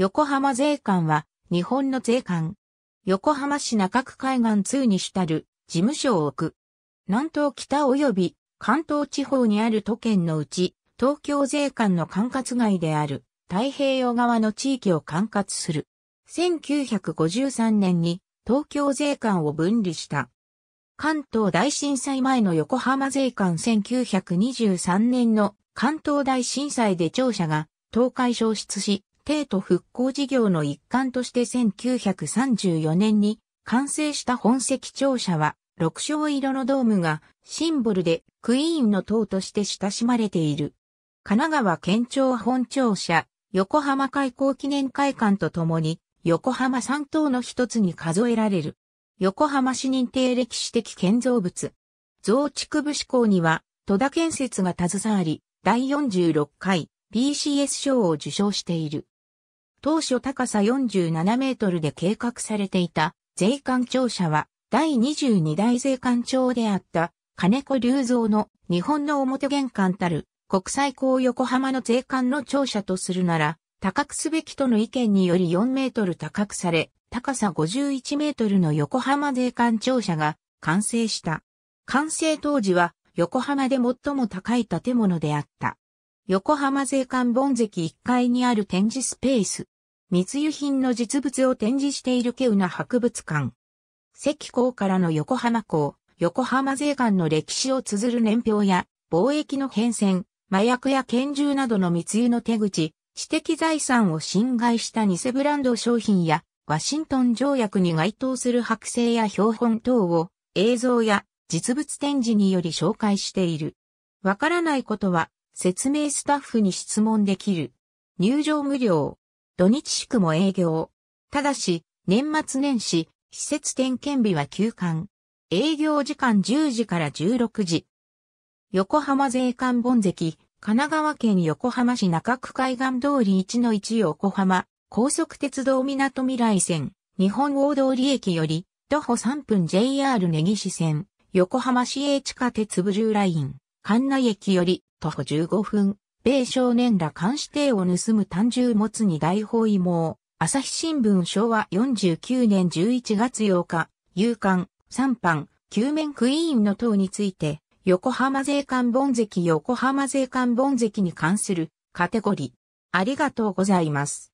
横浜税関は、日本の税関。横浜市中区海岸通にしたる、事務所を置く。南東北及び関東地方にある都県のうち、東京税関の管轄外である太平洋側の地域を管轄する。1953年に東京税関を分離した。関東大震災前の横浜税関1923年の関東大震災で庁舎が倒壊消失し、帝都復興事業の一環として1934年に完成した本籍庁舎は、六章色のドームがシンボルでクイーンの塔として親しまれている。神奈川県庁本庁舎、横浜開港記念会館とともに、横浜三島の一つに数えられる。横浜市認定歴史的建造物。増築部志向には、戸田建設が携わり、第46回 BCS 賞を受賞している。当初高さ47メートルで計画されていた税関庁舎は第22代税関庁であった金子隆三の日本の表玄関たる国際港横浜の税関の庁舎とするなら高くすべきとの意見により4メートル高くされ高さ51メートルの横浜税関庁舎が完成した。完成当時は横浜で最も高い建物であった。横浜税関本関1階にある展示スペース。密輸品の実物を展示しているケウナ博物館。関港からの横浜港、横浜税関の歴史を綴る年表や、貿易の変遷、麻薬や拳銃などの密輸の手口、私的財産を侵害した偽ブランド商品や、ワシントン条約に該当する剥製や標本等を映像や実物展示により紹介している。わからないことは説明スタッフに質問できる。入場無料。土日祝も営業。ただし、年末年始、施設点検日は休館。営業時間10時から16時。横浜税関本関、神奈川県横浜市中区海岸通り1-1横浜、高速鉄道港未来線、日本大通駅より、徒歩3分 JR 根岸線、横浜市営地下鉄ブルーライン、神奈駅より、徒歩15分、米少年ら監視艇を盗む単純持つに大包囲網、朝日新聞昭和49年11月8日、夕刊、三版、救面クイーンの塔について、横浜税関本籍横浜税関本籍に関するカテゴリー。ありがとうございます。